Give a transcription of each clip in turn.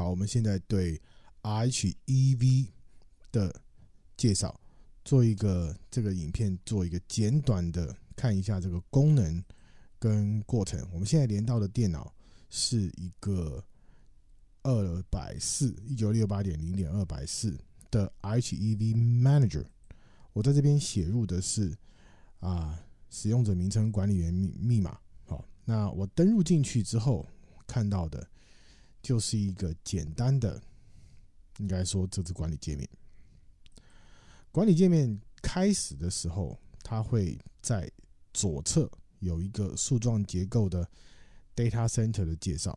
好，我们现在对 H E V 的介绍做一个这个影片做一个简短的看一下这个功能跟过程。我们现在连到的电脑是一个二百四一九六八点零点二百四的 H E V Manager。我在这边写入的是啊，使用者名称管理员密密码。好，那我登入进去之后看到的。就是一个简单的，应该说，这次管理界面。管理界面开始的时候，它会在左侧有一个树状结构的 data center 的介绍。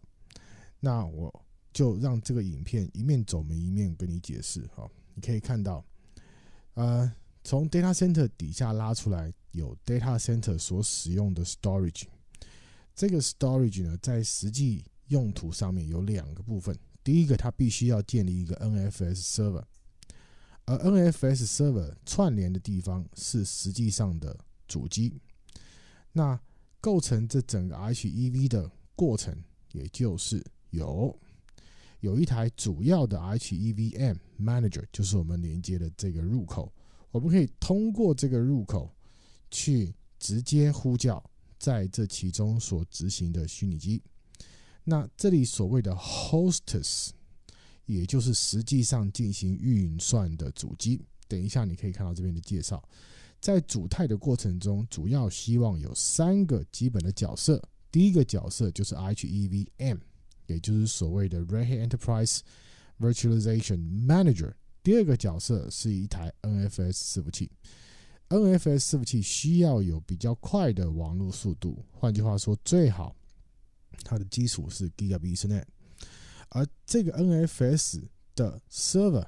那我就让这个影片一面走门一面跟你解释哈。你可以看到，呃，从 data center 底下拉出来有 data center 所使用的 storage。这个 storage 呢，在实际用途上面有两个部分，第一个，它必须要建立一个 NFS server，而 NFS server 串联的地方是实际上的主机。那构成这整个 HEV 的过程，也就是有有一台主要的 HEVM manager，就是我们连接的这个入口，我们可以通过这个入口去直接呼叫在这其中所执行的虚拟机。那这里所谓的 h o s t e s s 也就是实际上进行运算的主机。等一下你可以看到这边的介绍，在主态的过程中，主要希望有三个基本的角色。第一个角色就是 H E V M，也就是所谓的 Red Hat Enterprise Virtualization Manager。第二个角色是一台 N F S 伺服器。N F S 伺服器需要有比较快的网络速度，换句话说，最好。它的基础是 g i g a b Ethernet，而这个 NFS 的 server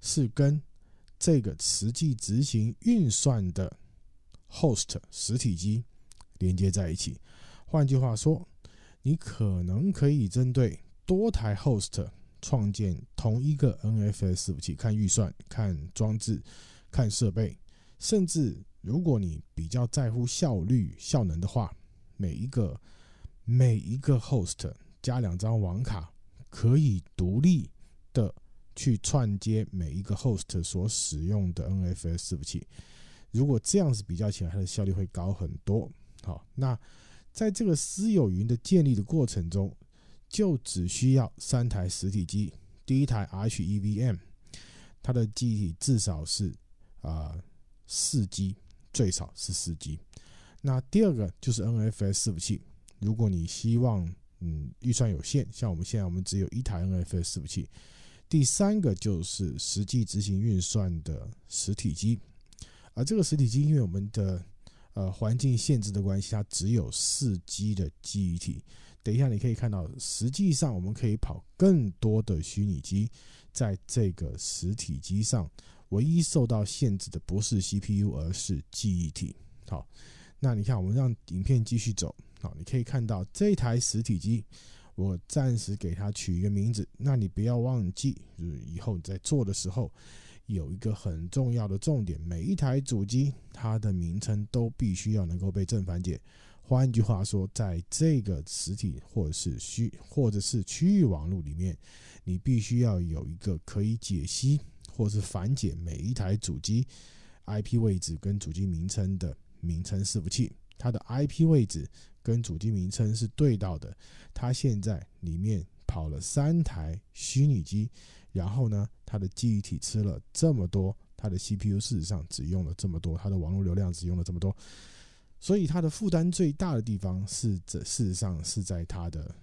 是跟这个实际执行运算的 host 实体机连接在一起。换句话说，你可能可以针对多台 host 创建同一个 NFS 服务器，看预算、看装置、看设备，甚至如果你比较在乎效率、效能的话，每一个。每一个 host 加两张网卡，可以独立的去串接每一个 host 所使用的 NFS 伺服器。如果这样子比较起来，它的效率会高很多。好，那在这个私有云的建立的过程中，就只需要三台实体机。第一台 H E V M，它的机体至少是啊四 G，最少是四 G。那第二个就是 NFS 伺服器。如果你希望，嗯，预算有限，像我们现在我们只有一台 NFS 服务器。第三个就是实际执行运算的实体机，而这个实体机因为我们的呃环境限制的关系，它只有四 G 的记忆体。等一下你可以看到，实际上我们可以跑更多的虚拟机在这个实体机上。唯一受到限制的不是 CPU，而是记忆体。好，那你看我们让影片继续走。好，你可以看到这台实体机，我暂时给它取一个名字。那你不要忘记，就是以后你在做的时候，有一个很重要的重点：每一台主机它的名称都必须要能够被正反解。换句话说，在这个实体或者是虚或者是区域网络里面，你必须要有一个可以解析或是反解每一台主机 IP 位置跟主机名称的名称伺服器，它的 IP 位置。跟主机名称是对到的，它现在里面跑了三台虚拟机，然后呢，它的记忆体吃了这么多，它的 CPU 事实上只用了这么多，它的网络流量只用了这么多，所以它的负担最大的地方是，这事实上是在它的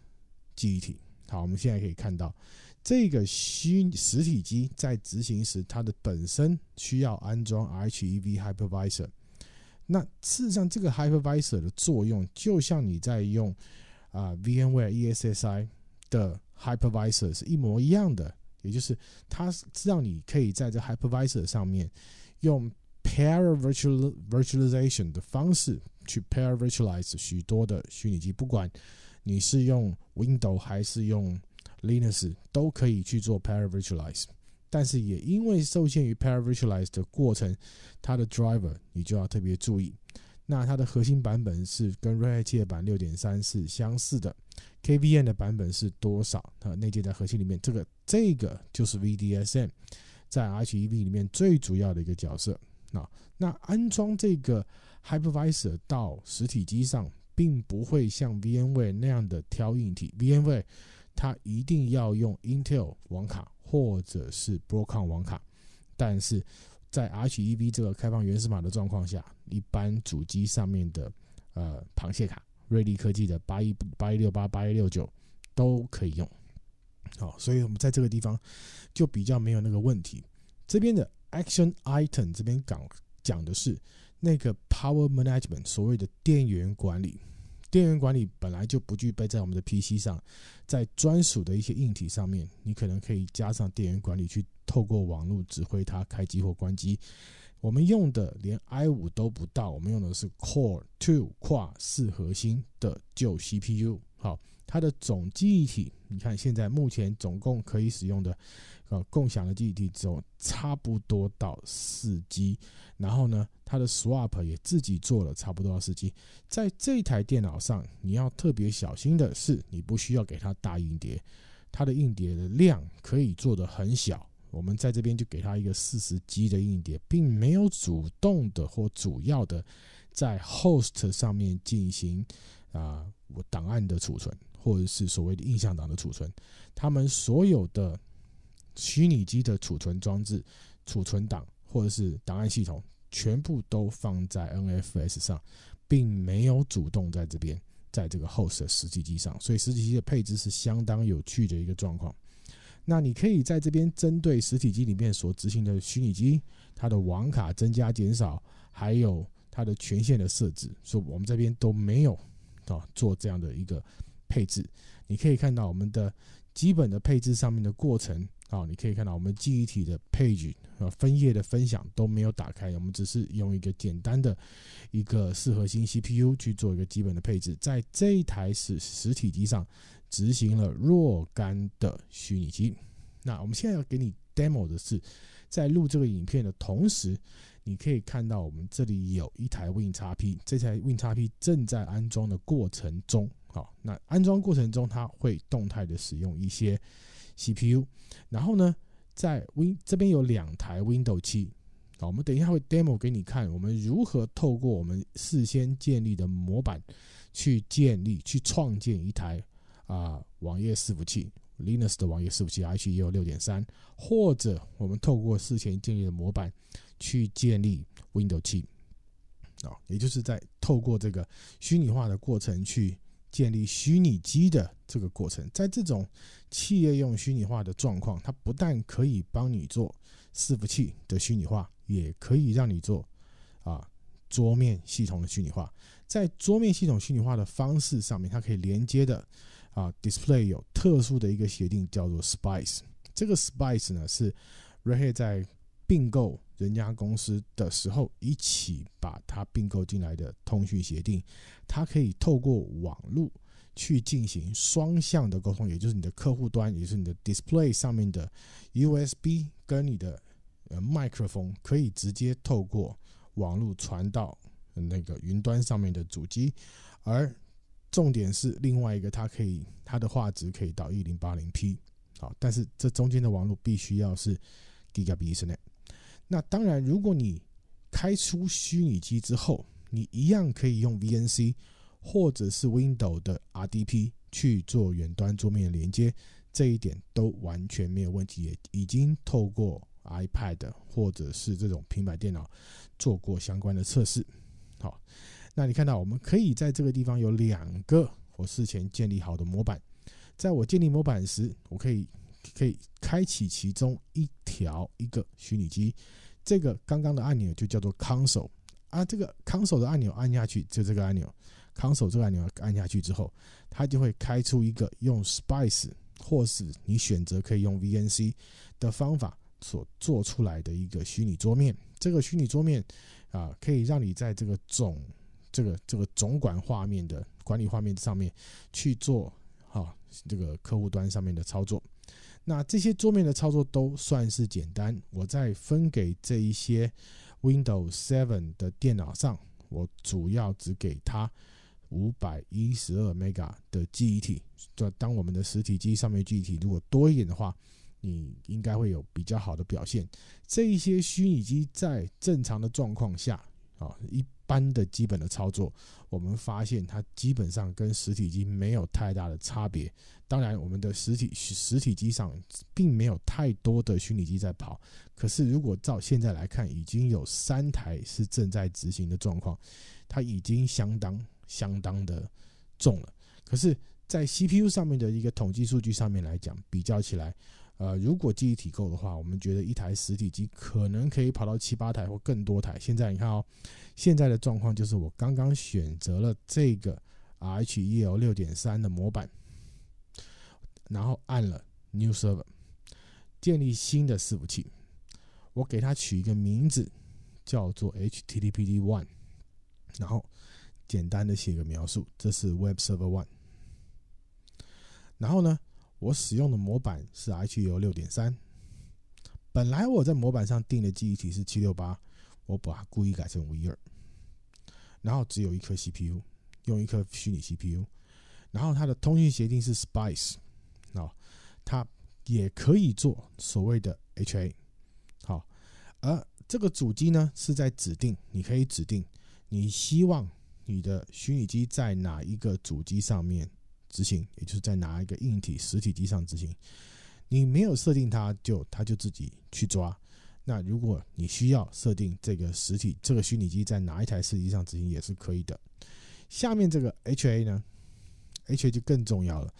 记忆体。好，我们现在可以看到，这个虚实体机在执行时，它的本身需要安装 H.E.V. Hypervisor。那事实上，这个 hypervisor 的作用，就像你在用啊 VMware e s s i 的 hypervisor 是一模一样的，也就是它是让你可以在这 hypervisor 上面用 paravirtualization i v i r t u l 的方式去 p a i r v i r t u a l i z e 许多的虚拟机，不管你是用 Windows 还是用 Linux，都可以去做 p a i r v i r t u a l i z e 但是也因为受限于 p a r a v i r t u a l i z e 的过程，它的 driver 你就要特别注意。那它的核心版本是跟 Red Hat 版6.3是相似的。KVM 的版本是多少？它内建在核心里面。这个这个就是 VDSM 在 h v 里面最主要的一个角色。那那安装这个 hypervisor 到实体机上，并不会像 VMware 那样的挑硬体。VMware 它一定要用 Intel 网卡或者是 b r o a c o n 网卡，但是在 H E v 这个开放原始码的状况下，一般主机上面的呃螃蟹卡，瑞丽科技的八一八一六八、八一六九都可以用。好，所以我们在这个地方就比较没有那个问题。这边的 Action Item 这边讲讲的是那个 Power Management，所谓的电源管理。电源管理本来就不具备在我们的 PC 上，在专属的一些硬体上面，你可能可以加上电源管理去透过网络指挥它开机或关机。我们用的连 i5 都不到，我们用的是 Core Two 跨四核心的旧 CPU。好。它的总记忆体，你看现在目前总共可以使用的，呃，共享的记忆体只有差不多到四 G。然后呢，它的 swap 也自己做了差不多到四 G。在这台电脑上，你要特别小心的是，你不需要给它大硬碟，它的硬碟的量可以做的很小。我们在这边就给它一个四十 G 的硬碟，并没有主动的或主要的在 host 上面进行啊，我档案的储存。或者是所谓的印象档的储存，他们所有的虚拟机的储存装置、储存档或者是档案系统，全部都放在 NFS 上，并没有主动在这边在这个 host 的实体机上，所以实体机的配置是相当有趣的一个状况。那你可以在这边针对实体机里面所执行的虚拟机，它的网卡增加、减少，还有它的权限的设置，所以我们这边都没有啊做这样的一个。配置，你可以看到我们的基本的配置上面的过程啊，你可以看到我们记忆体的 page 啊分页的分享都没有打开，我们只是用一个简单的一个四核心 CPU 去做一个基本的配置，在这一台实实体机上执行了若干的虚拟机。那我们现在要给你 demo 的是，在录这个影片的同时，你可以看到我们这里有一台 Win 叉 P，这台 Win 叉 P 正在安装的过程中。好，那安装过程中，它会动态的使用一些 CPU。然后呢，在 Win 这边有两台 Windows 七。好，我们等一下会 Demo 给你看，我们如何透过我们事先建立的模板去建立、去创建一台啊，网页伺服器 Linux 的网页伺服器 H E 六点三，或者我们透过事先建立的模板去建立 Windows 七。啊，也就是在透过这个虚拟化的过程去。建立虚拟机的这个过程，在这种企业用虚拟化的状况，它不但可以帮你做伺服器的虚拟化，也可以让你做啊桌面系统的虚拟化。在桌面系统虚拟化的方式上面，它可以连接的啊 display 有特殊的一个协定，叫做 Spice。这个 Spice 呢是 Red Hat 在。并购人家公司的时候，一起把它并购进来的通讯协定，它可以透过网络去进行双向的沟通，也就是你的客户端，也就是你的 display 上面的 USB 跟你的呃麦克风，可以直接透过网络传到那个云端上面的主机。而重点是另外一个，它可以它的画质可以到一零八零 P，好，但是这中间的网络必须要是 Gigabit Ethernet。那当然，如果你开出虚拟机之后，你一样可以用 VNC 或者是 Windows 的 RDP 去做远端桌面连接，这一点都完全没有问题，也已经透过 iPad 或者是这种平板电脑做过相关的测试。好，那你看到我们可以在这个地方有两个我事前建立好的模板，在我建立模板时，我可以。可以开启其中一条一个虚拟机，这个刚刚的按钮就叫做 Console 啊，这个 Console 的按钮按下去就这个按钮，Console 这个按钮按下去之后，它就会开出一个用 Spice 或是你选择可以用 VNC 的方法所做出来的一个虚拟桌面。这个虚拟桌面啊，可以让你在这个总这个这个总管画面的管理画面上面去做哈这个客户端上面的操作。那这些桌面的操作都算是简单。我再分给这一些 Windows 7的电脑上，我主要只给它五百一十二 mega 的记忆体。就当我们的实体机上面记忆体如果多一点的话，你应该会有比较好的表现。这一些虚拟机在正常的状况下，啊，一般的基本的操作，我们发现它基本上跟实体机没有太大的差别。当然，我们的实体实体机上并没有太多的虚拟机在跑。可是，如果照现在来看，已经有三台是正在执行的状况，它已经相当相当的重了。可是，在 CPU 上面的一个统计数据上面来讲，比较起来，呃，如果记忆体够的话，我们觉得一台实体机可能可以跑到七八台或更多台。现在你看哦，现在的状况就是我刚刚选择了这个 H E L 六点三的模板。然后按了 New Server，建立新的伺服器。我给它取一个名字，叫做 HTTPD One。然后简单的写个描述，这是 Web Server One。然后呢，我使用的模板是 H U 六点三。本来我在模板上定的记忆体是七六八，我把它故意改成五一二。然后只有一颗 CPU，用一颗虚拟 CPU。然后它的通讯协定是 Spice。哦，它也可以做所谓的 HA，好，而这个主机呢是在指定，你可以指定你希望你的虚拟机在哪一个主机上面执行，也就是在哪一个硬体实体机上执行。你没有设定它，就它就自己去抓。那如果你需要设定这个实体这个虚拟机在哪一台实体上执行也是可以的。下面这个 HA 呢，HA 就更重要了。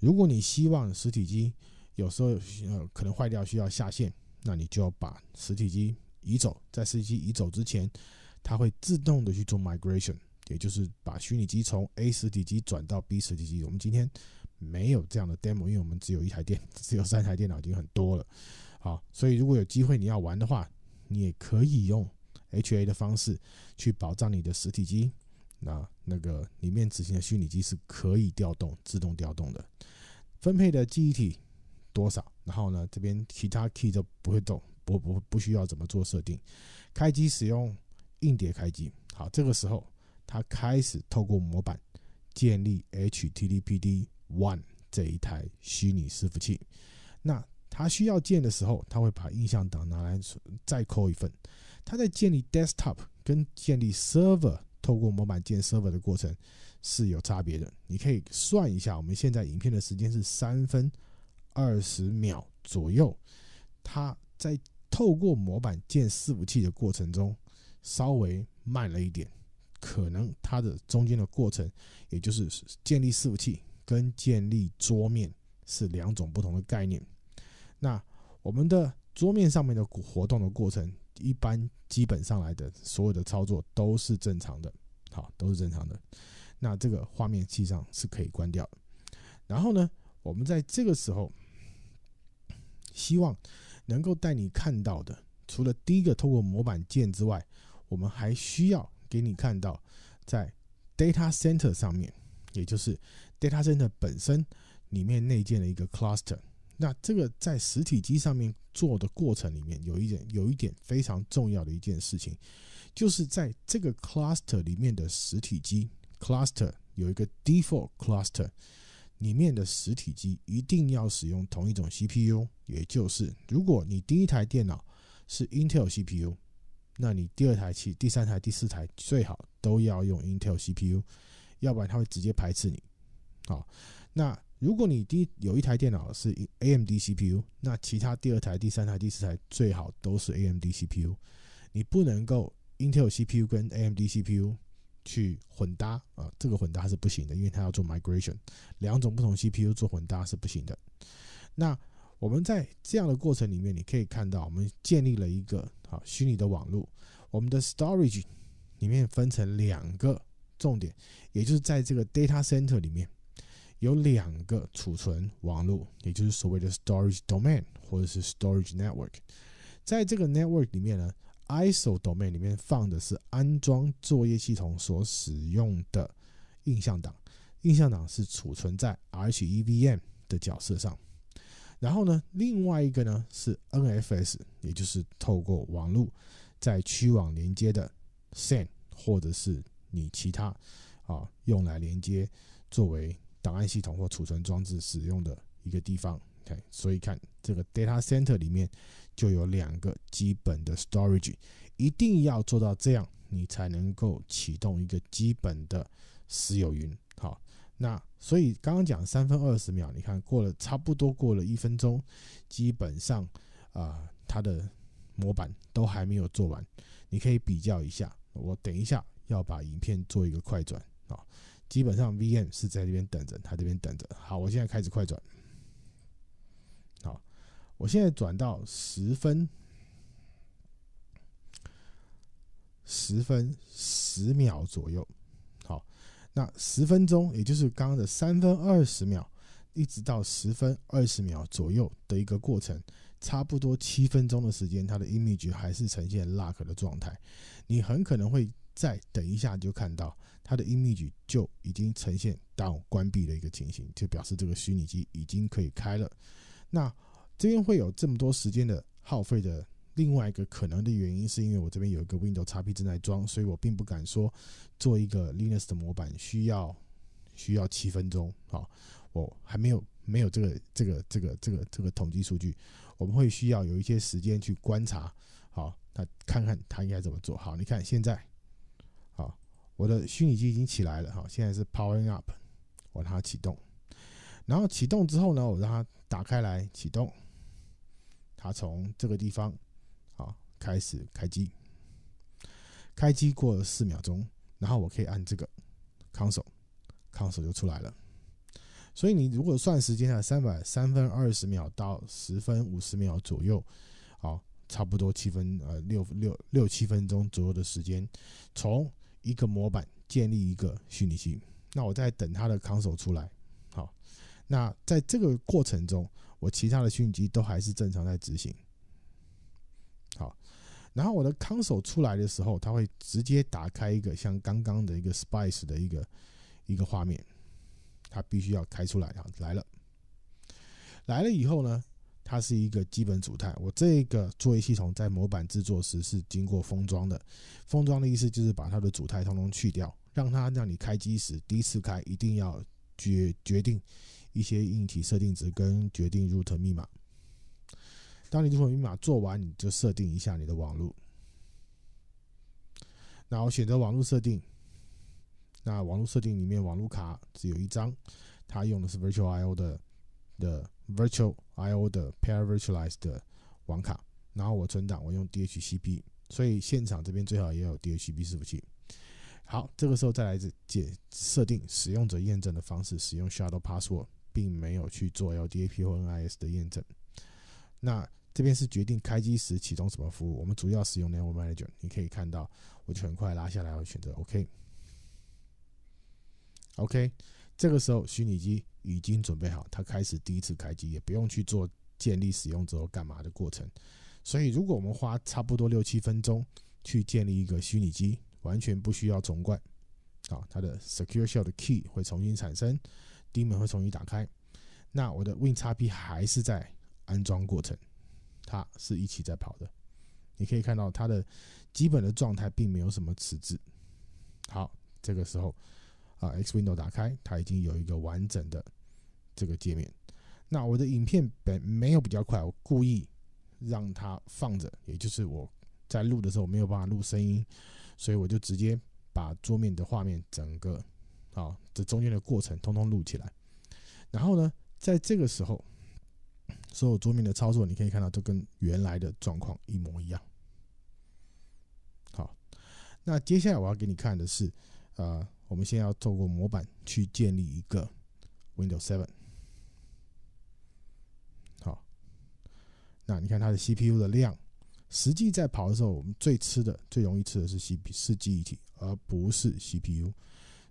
如果你希望实体机有时候呃可能坏掉需要下线，那你就要把实体机移走。在实体机移走之前，它会自动的去做 migration，也就是把虚拟机从 A 实体机转到 B 实体机。我们今天没有这样的 demo，因为我们只有一台电，只有三台电脑已经很多了，好，所以如果有机会你要玩的话，你也可以用 HA 的方式去保障你的实体机。那那个里面执行的虚拟机是可以调动、自动调动的，分配的记忆体多少？然后呢，这边其他 key 都不会动，不不不需要怎么做设定。开机使用硬碟开机，好，这个时候它开始透过模板建立 h t t p d one 这一台虚拟伺服器。那它需要建的时候，它会把印象档拿来再扣一份。它在建立 desktop 跟建立 server。透过模板建 server 的过程是有差别的，你可以算一下，我们现在影片的时间是三分二十秒左右，它在透过模板建伺服器的过程中稍微慢了一点，可能它的中间的过程，也就是建立伺服器跟建立桌面是两种不同的概念。那我们的桌面上面的活动的过程。一般基本上来的所有的操作都是正常的，好，都是正常的。那这个画面实际上是可以关掉的。然后呢，我们在这个时候，希望能够带你看到的，除了第一个透过模板键之外，我们还需要给你看到在 data center 上面，也就是 data center 本身里面内建的一个 cluster。那这个在实体机上面做的过程里面，有一点有一点非常重要的一件事情，就是在这个 cluster 里面的实体机 cluster 有一个 default cluster 里面的实体机一定要使用同一种 CPU，也就是如果你第一台电脑是 Intel CPU，那你第二台、第第三台、第四台最好都要用 Intel CPU，要不然它会直接排斥你。好，那。如果你第有一台电脑是 A M D C P U，那其他第二台、第三台、第四台最好都是 A M D C P U。你不能够 Intel C P U 跟 A M D C P U 去混搭啊，这个混搭是不行的，因为它要做 migration，两种不同 C P U 做混搭是不行的。那我们在这样的过程里面，你可以看到我们建立了一个好虚拟的网络，我们的 storage 里面分成两个重点，也就是在这个 data center 里面。有两个储存网络，也就是所谓的 storage domain 或者是 storage network。在这个 network 里面呢 i s o domain 里面放的是安装作业系统所使用的印象档，印象档是储存在 H E V M 的角色上。然后呢，另外一个呢是 N F S，也就是透过网络在区网连接的 SAN，或者是你其他啊用来连接作为。档案系统或储存装置使用的一个地方，OK，所以看这个 data center 里面就有两个基本的 storage，一定要做到这样，你才能够启动一个基本的私有云。好，那所以刚刚讲三分二十秒，你看过了差不多过了一分钟，基本上啊它的模板都还没有做完，你可以比较一下。我等一下要把影片做一个快转啊。基本上，VM 是在这边等着，他这边等着。好，我现在开始快转。好，我现在转到十分，十分十秒左右。好，那十分钟，也就是刚刚的三分二十秒，一直到十分二十秒左右的一个过程，差不多七分钟的时间，它的 image 还是呈现 lock 的状态，你很可能会。再等一下，就看到它的 image 就已经呈现到关闭的一个情形，就表示这个虚拟机已经可以开了。那这边会有这么多时间的耗费的另外一个可能的原因，是因为我这边有一个 Windows XP 正在装，所以我并不敢说做一个 Linux 的模板需要需要七分钟啊。我还没有没有这个这个这个这个这个统计数据，我们会需要有一些时间去观察，好，那看看它应该怎么做好。你看现在。我的虚拟机已经起来了哈，现在是 powering up，我让它启动，然后启动之后呢，我让它打开来启动，它从这个地方，啊开始开机，开机过了四秒钟，然后我可以按这个 console，console 就出来了，所以你如果算时间啊，三百三分二十秒到十分五十秒左右，好，差不多七分呃六六六七分钟左右的时间，从一个模板建立一个虚拟机，那我在等它的 console 出来。好，那在这个过程中，我其他的虚拟机都还是正常在执行。好，然后我的 console 出来的时候，它会直接打开一个像刚刚的一个 spice 的一个一个画面，它必须要开出来啊，来了，来了以后呢？它是一个基本组态。我这个作业系统在模板制作时是经过封装的。封装的意思就是把它的组态通通去掉，让它让你开机时第一次开一定要决决定一些硬体设定值跟决定 root 密码。当你 root 密码做完，你就设定一下你的网络。然后选择网络设定。那网络设定里面网络卡只有一张，它用的是 Virtual IO 的。的 Virtual I O 的 p i r Virtualized 的网卡，然后我存档，我用 DHCP，所以现场这边最好也有 DHCP 服器。好，这个时候再来解设定使用者验证的方式，使用 Shadow Password，并没有去做 LDAP 或 NIS 的验证。那这边是决定开机时启动什么服务，我们主要使用 Network Manager，你可以看到，我就很快拉下来，我选择 OK，OK。这个时候虚拟机已经准备好，它开始第一次开机，也不用去做建立使用之后干嘛的过程。所以如果我们花差不多六七分钟去建立一个虚拟机，完全不需要重灌，啊，它的 Secure Shell 的 Key 会重新产生 d 门 m 会重新打开，那我的 WinXP 还是在安装过程，它是一起在跑的。你可以看到它的基本的状态并没有什么迟滞。好，这个时候。啊，X Window 打开，它已经有一个完整的这个界面。那我的影片本没有比较快，我故意让它放着，也就是我在录的时候没有办法录声音，所以我就直接把桌面的画面整个，啊，这中间的过程通通录起来。然后呢，在这个时候，所有桌面的操作，你可以看到都跟原来的状况一模一样。好，那接下来我要给你看的是。呃，我们先要透过模板去建立一个 Windows Seven。好，那你看它的 CPU 的量，实际在跑的时候，我们最吃的、最容易吃的是 CPU，是记忆体，而不是 CPU。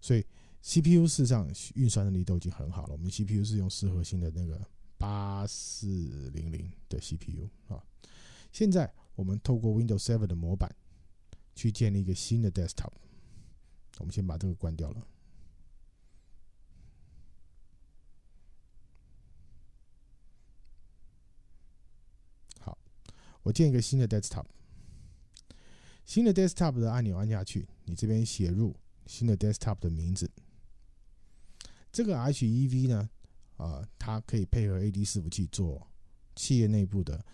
所以 CPU 实上运算能力都已经很好了。我们 CPU 是用四核心的那个八四零零的 CPU 啊。现在我们透过 Windows Seven 的模板去建立一个新的 Desktop。我们先把这个关掉了。好，我建一个新的 desktop，新的 desktop 的按钮按下去，你这边写入新的 desktop 的名字。这个 HEV 呢，啊，它可以配合 AD 伺服器做企业内部的。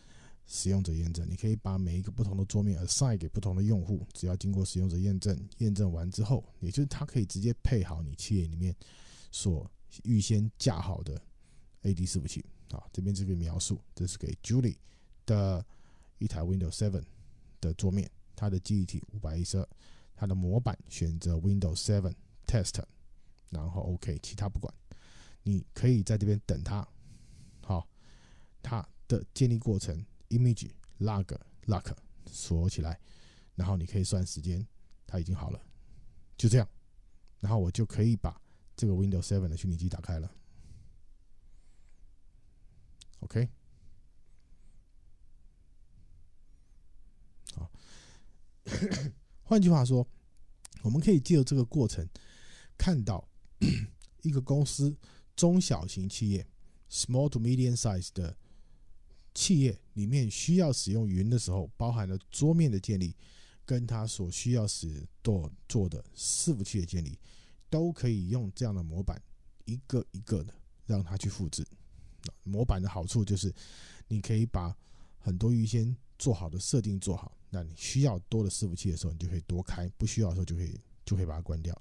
使用者验证，你可以把每一个不同的桌面 assign 给不同的用户，只要经过使用者验证，验证完之后，也就是他可以直接配好你企业里面所预先架好的 AD 伺服器。啊，这边这个描述，这是给 Julie 的一台 Windows 7的桌面，它的记忆体五百一十二，它的模板选择 Windows 7 Test，然后 OK，其他不管，你可以在这边等它，好，它的建立过程。Image lock lock 锁起来，然后你可以算时间，它已经好了，就这样，然后我就可以把这个 Windows Seven 的虚拟机打开了。OK，好，换句话说，我们可以借由这个过程看到 一个公司中小型企业 （small to medium size） 的。企业里面需要使用云的时候，包含了桌面的建立，跟它所需要使做做的伺服器的建立，都可以用这样的模板，一个一个的让它去复制。模板的好处就是，你可以把很多预先做好的设定做好，那你需要多的伺服器的时候，你就可以多开，不需要的时候就可以就可以把它关掉。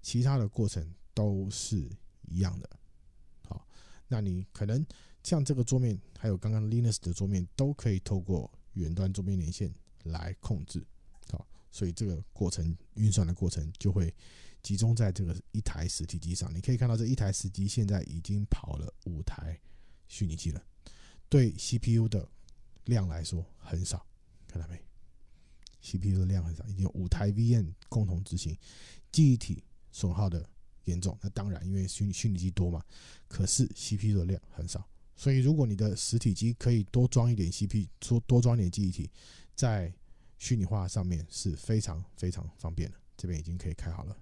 其他的过程都是一样的。好，那你可能。像这个桌面，还有刚刚 Linux 的桌面，都可以透过远端桌面连线来控制。好，所以这个过程运算的过程就会集中在这个一台实体机上。你可以看到这一台实体机现在已经跑了五台虚拟机了，对 CPU 的量来说很少，看到没？CPU 的量很少，已经有五台 VM 共同执行，记忆体损耗的严重。那当然，因为虚拟虚拟机多嘛，可是 CPU 的量很少。所以，如果你的实体机可以多装一点 CPU，多多装点记忆体，在虚拟化上面是非常非常方便的。这边已经可以开好了。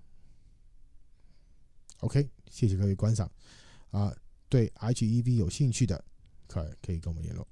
OK，谢谢各位观赏。啊，对 HEV 有兴趣的，可可以跟我们联络。